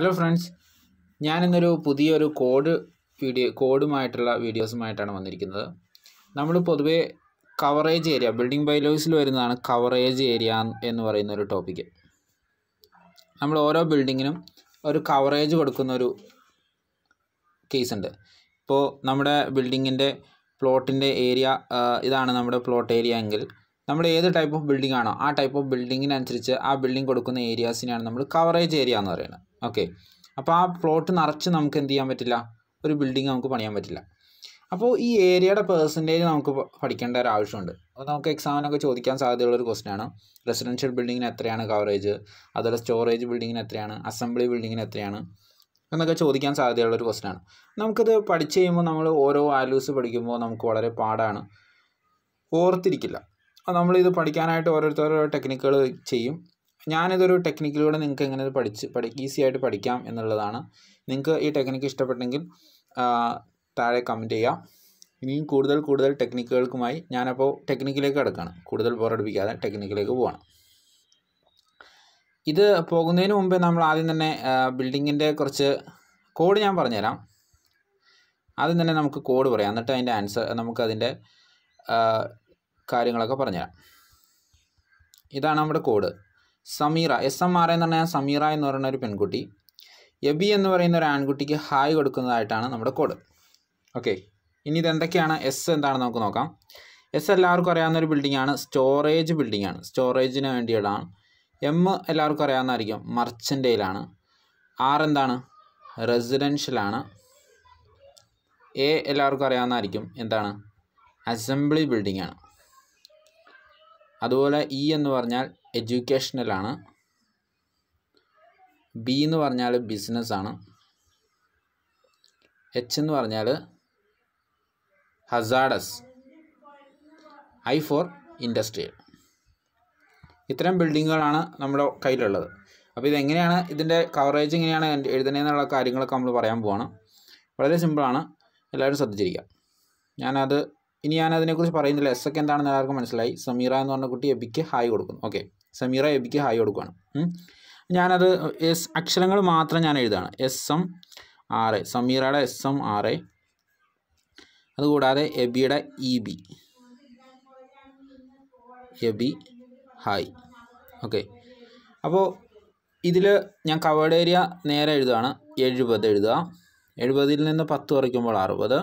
hello friends ഞാനിന്നൊരു പുതിയൊരു code video കോഡുമായിട്ടുള്ള വീഡിയോസുമായിട്ടാണ് വന്നിരിക്കുന്നത് നമ്മൾ പൊതുവേ കവറേജ് ഏരിയ ബിൽഡിംഗ് ബൈലോസിൽ വരുന്നതാണ് കവറേജ് ഏരിയ എന്ന് പറയുന്ന ഒരു ടോപ്പിക്ക് നമ്മൾ ഓരോ ബിൽഡിങ്ങിനും ഒരു കവറേജ് കൊടുക്കുന്ന ഒരു കേസുണ്ട് ഇപ്പോൾ നമ്മുടെ ബിൽഡിങ്ങിൻ്റെ പ്ലോട്ടിൻ്റെ ഏരിയ ഇതാണ് നമ്മുടെ പ്ലോട്ട് ഏരിയ എങ്കിൽ നമ്മൾ ഏത് ടൈപ്പ് ഓഫ് ബിൽഡിംഗ് ആണോ ആ ടൈപ്പ് ഓഫ് ബിൽഡിങ്ങിനനുസരിച്ച് ആ ബിൽഡിംഗ് കൊടുക്കുന്ന ഏരിയാസിനെയാണ് നമ്മൾ കവറേജ് ഏരിയ എന്ന് പറയുന്നത് ഓക്കെ അപ്പോൾ ആ പ്ലോട്ട് നിറച്ച് നമുക്ക് എന്ത് ചെയ്യാൻ പറ്റില്ല ഒരു ബിൽഡിംഗ് നമുക്ക് പണിയാൻ പറ്റില്ല അപ്പോൾ ഈ ഏരിയയുടെ പേഴ്സൻറ്റേജ് നമുക്ക് പഠിക്കേണ്ട ഒരു ആവശ്യമുണ്ട് അപ്പോൾ നമുക്ക് എക്സാമിനൊക്കെ ചോദിക്കാൻ സാധ്യതയുള്ള ഒരു ക്വസ്റ്റൻ ആണ് റെസിഡൻഷ്യൽ ബിൽഡിങ്ങിന് എത്രയാണ് കവറേജ് അതുപോലെ സ്റ്റോറേജ് ബിൽഡിങ്ങിന് എത്രയാണ് അസംബ്ലി ബിൽഡിങ്ങിന് എത്രയാണ് എന്നൊക്കെ ചോദിക്കാൻ സാധ്യതയുള്ള ഒരു ക്വസ്റ്റൻ ആണ് നമുക്കിത് പഠിച്ച് കഴിയുമ്പോൾ നമ്മൾ ഓരോ വാല്യൂസ് പഠിക്കുമ്പോൾ നമുക്ക് വളരെ പാടാണ് ഓർത്തിരിക്കില്ല നമ്മളിത് പഠിക്കാനായിട്ട് ഓരോരുത്തരോ ടെക്നിക്കുകൾ ചെയ്യും ഞാനിതൊരു ടെക്നിക്കിലൂടെ നിങ്ങൾക്ക് എങ്ങനെ പഠിച്ച് പഠി ഈസി ആയിട്ട് പഠിക്കാം എന്നുള്ളതാണ് നിങ്ങൾക്ക് ഈ ടെക്നിക്ക് ഇഷ്ടപ്പെട്ടെങ്കിൽ താഴെ കമൻറ്റ് ചെയ്യാം ഇനിയും കൂടുതൽ കൂടുതൽ ടെക്നിക്കുകൾക്കുമായി ഞാനപ്പോൾ ടെക്നിക്കിലേക്ക് കിടക്കുകയാണ് കൂടുതൽ ബോറടിപ്പിക്കാതെ ടെക്നിക്കിലേക്ക് പോകണം ഇത് പോകുന്നതിന് മുമ്പേ നമ്മൾ ആദ്യം തന്നെ ബിൽഡിങ്ങിൻ്റെ കുറച്ച് കോഡ് ഞാൻ പറഞ്ഞുതരാം ആദ്യം തന്നെ നമുക്ക് കോഡ് പറയാം എന്നിട്ട് അതിൻ്റെ ആൻസർ നമുക്കതിൻ്റെ കാര്യങ്ങളൊക്കെ പറഞ്ഞുതരാം ഇതാണ് നമ്മുടെ code Sameera S M R എന്ന് പറഞ്ഞാൽ സമീറ എന്ന് പറയുന്ന ഒരു പെൺകുട്ടി എബി എന്ന് പറയുന്ന ഒരു ആൺകുട്ടിക്ക് ഹായ് കൊടുക്കുന്നതായിട്ടാണ് നമ്മുടെ കോഡ് ഓക്കെ ഇനി ഇതെന്തൊക്കെയാണ് എസ് എന്താണെന്ന് നമുക്ക് നോക്കാം എസ് എല്ലാവർക്കും അറിയാവുന്ന ഒരു ബിൽഡിംഗ് ആണ് സ്റ്റോറേജ് ബിൽഡിംഗ് ആണ് സ്റ്റോറേജിന് വേണ്ടിയുള്ളതാണ് എം എല്ലാവർക്കും അറിയാവുന്നതായിരിക്കും മർച്ചൻ്റെയിലാണ് ആർ എന്താണ് റെസിഡൻഷ്യലാണ് എ എല്ലാവർക്കും അറിയാവുന്നതായിരിക്കും എന്താണ് അസംബ്ലി ബിൽഡിംഗ് ആണ് അതുപോലെ ഇ e എന്ന് പറഞ്ഞാൽ എഡ്യൂക്കേഷണലാണ് ബി എന്ന് പറഞ്ഞാൽ ബിസിനസ്സാണ് എച്ച് എന്ന് പറഞ്ഞാൽ ഹസാഡസ് ഐ ഫോർ ഇൻഡസ്ട്രിയൽ ഇത്തരം ബിൽഡിങ്ങുകളാണ് നമ്മുടെ കയ്യിലുള്ളത് അപ്പോൾ ഇതെങ്ങനെയാണ് ഇതിൻ്റെ കവറേജ് എങ്ങനെയാണ് എഴുതുന്നതെന്നുള്ള കാര്യങ്ങളൊക്കെ നമ്മൾ പറയാൻ പോവാണ് വളരെ സിമ്പിളാണ് എല്ലാവരും ശ്രദ്ധിച്ചിരിക്കുക ഞാനത് ഇനി ഞാൻ അതിനെക്കുറിച്ച് പറയുന്നില്ല എസ് ഒക്കെ എന്താണെന്ന് എല്ലാവർക്കും മനസ്സിലായി സമീറ എന്ന് പറഞ്ഞ കുട്ടി എബിക്ക് ഹായ് കൊടുക്കുന്നു ഓക്കെ സമീറ എബിക്ക് ഹായ് കൊടുക്കുകയാണ് ഞാനത് എസ് അക്ഷരങ്ങൾ മാത്രം ഞാൻ എഴുതുകയാണ് എസ് എം ആർ എ സമീറയുടെ എസ് എം ആർ എ അതുകൂടാതെ എബിയുടെ E e B Abi hi okay അപ്പോൾ ഇതിൽ ഞാൻ കവേർഡ് ഏരിയ നേരെ എഴുതുകയാണ് എഴുപത് എഴുതുക എഴുപതിൽ നിന്ന് പത്ത് കുറയ്ക്കുമ്പോൾ അറുപത്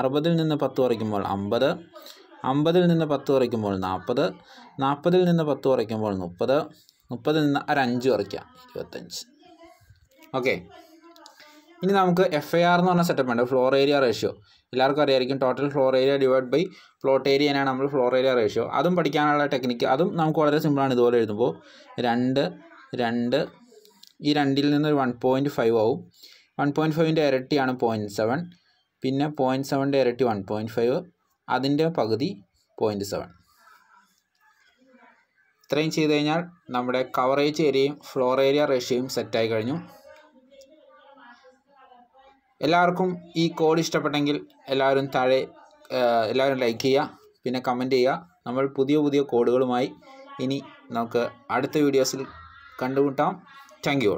അറുപതിൽ നിന്ന് പത്ത് കുറയ്ക്കുമ്പോൾ അമ്പത് അമ്പതിൽ നിന്ന് പത്ത് കുറയ്ക്കുമ്പോൾ നാൽപ്പത് നാൽപ്പതിൽ നിന്ന് പത്ത് കുറയ്ക്കുമ്പോൾ മുപ്പത് മുപ്പതിൽ നിന്ന് ഒരു അഞ്ച് കുറയ്ക്കുക ഇരുപത്തഞ്ച് ഓക്കെ ഇനി നമുക്ക് എഫ് ഐ ആർ എന്ന് പറഞ്ഞ സെറ്റപ്പ് ഉണ്ട് ഫ്ലോർ ഏരിയ റേഷ്യോ എല്ലാവർക്കും അറിയായിരിക്കും total floor area divide by plot ഏരിയനാണ് നമ്മൾ ഫ്ലോർ ഏരിയ റേഷ്യോ അതും പഠിക്കാനുള്ള ടെക്നിക്ക് അതും നമുക്ക് വളരെ സിമ്പിളാണ് ഇതുപോലെ എഴുതുമ്പോൾ രണ്ട് രണ്ട് ഈ രണ്ടിൽ നിന്ന് ഒരു വൺ പോയിൻറ്റ് ഫൈവ് ആവും വൺ പോയിൻറ്റ് ഫൈവിൻ്റെ ഇരട്ടിയാണ് പോയിൻറ്റ് സെവൻ പിന്നെ പോയിൻറ്റ് സെവൻ്റെ ഇരട്ടി വൺ പോയിൻറ്റ് ഫൈവ് അതിൻ്റെ പകുതി പോയിൻറ്റ് സെവൻ ഇത്രയും ചെയ്ത് കഴിഞ്ഞാൽ നമ്മുടെ കവറേജ് ഏരിയയും ഫ്ലോർ ഏരിയ റേഷ്യയും സെറ്റായി കഴിഞ്ഞു എല്ലാവർക്കും ഈ കോഡ് ഇഷ്ടപ്പെട്ടെങ്കിൽ എല്ലാവരും താഴെ എല്ലാവരും ലൈക്ക് ചെയ്യുക പിന്നെ കമൻറ്റ് ചെയ്യുക നമ്മൾ പുതിയ പുതിയ കോഡുകളുമായി ഇനി നമുക്ക് അടുത്ത വീഡിയോസിൽ കണ്ടുമുട്ടാം താങ്ക് യു